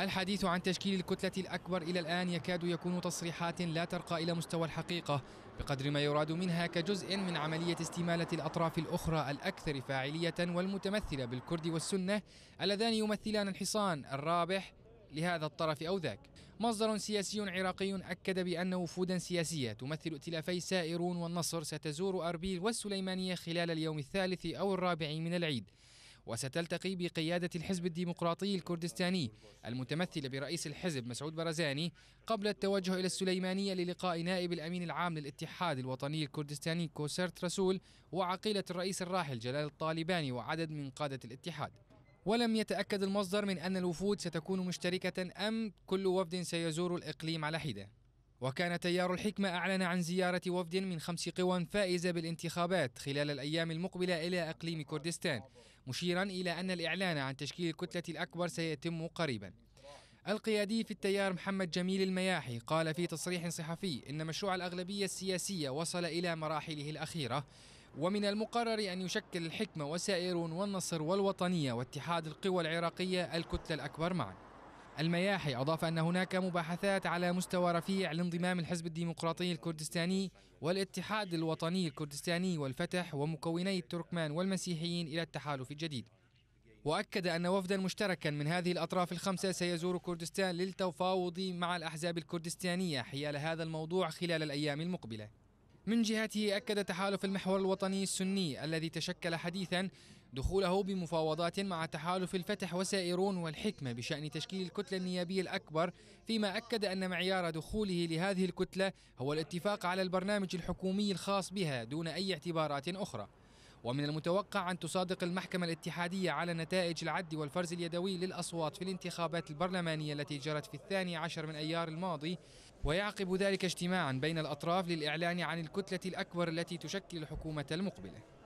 الحديث عن تشكيل الكتلة الأكبر إلى الآن يكاد يكون تصريحات لا ترقى إلى مستوى الحقيقة بقدر ما يراد منها كجزء من عملية استمالة الأطراف الأخرى الأكثر فاعلية والمتمثلة بالكرد والسنة اللذان يمثلان الحصان الرابح لهذا الطرف أو ذاك مصدر سياسي عراقي أكد بأن وفودا سياسية تمثل ائتلافي سائرون والنصر ستزور أربيل والسليمانية خلال اليوم الثالث أو الرابع من العيد وستلتقي بقيادة الحزب الديمقراطي الكردستاني المتمثلة برئيس الحزب مسعود برزاني قبل التوجه إلى السليمانية للقاء نائب الأمين العام للاتحاد الوطني الكردستاني كوسرت رسول وعقيلة الرئيس الراحل جلال الطالباني وعدد من قادة الاتحاد ولم يتأكد المصدر من أن الوفود ستكون مشتركة أم كل وفد سيزور الإقليم على حدة وكان تيار الحكمة أعلن عن زيارة وفد من خمس قوى فائزة بالانتخابات خلال الأيام المقبلة إلى أقليم كردستان مشيرا إلى أن الإعلان عن تشكيل الكتلة الأكبر سيتم قريبا القيادي في التيار محمد جميل المياحي قال في تصريح صحفي إن مشروع الأغلبية السياسية وصل إلى مراحله الأخيرة ومن المقرر أن يشكل الحكمة وسائرون والنصر والوطنية واتحاد القوى العراقية الكتلة الأكبر معاً المياحي أضاف أن هناك مباحثات على مستوى رفيع لانضمام الحزب الديمقراطي الكردستاني والاتحاد الوطني الكردستاني والفتح ومكوني التركمان والمسيحيين إلى التحالف الجديد وأكد أن وفدا مشتركا من هذه الأطراف الخمسة سيزور كردستان للتفاوض مع الأحزاب الكردستانية حيال هذا الموضوع خلال الأيام المقبلة من جهته أكد تحالف المحور الوطني السني الذي تشكل حديثا دخوله بمفاوضات مع تحالف الفتح وسائرون والحكمة بشأن تشكيل الكتلة النيابية الأكبر فيما أكد أن معيار دخوله لهذه الكتلة هو الاتفاق على البرنامج الحكومي الخاص بها دون أي اعتبارات أخرى ومن المتوقع أن تصادق المحكمة الاتحادية على نتائج العد والفرز اليدوي للأصوات في الانتخابات البرلمانية التي جرت في الثاني عشر من أيار الماضي ويعقب ذلك اجتماعا بين الأطراف للإعلان عن الكتلة الأكبر التي تشكل الحكومة المقبلة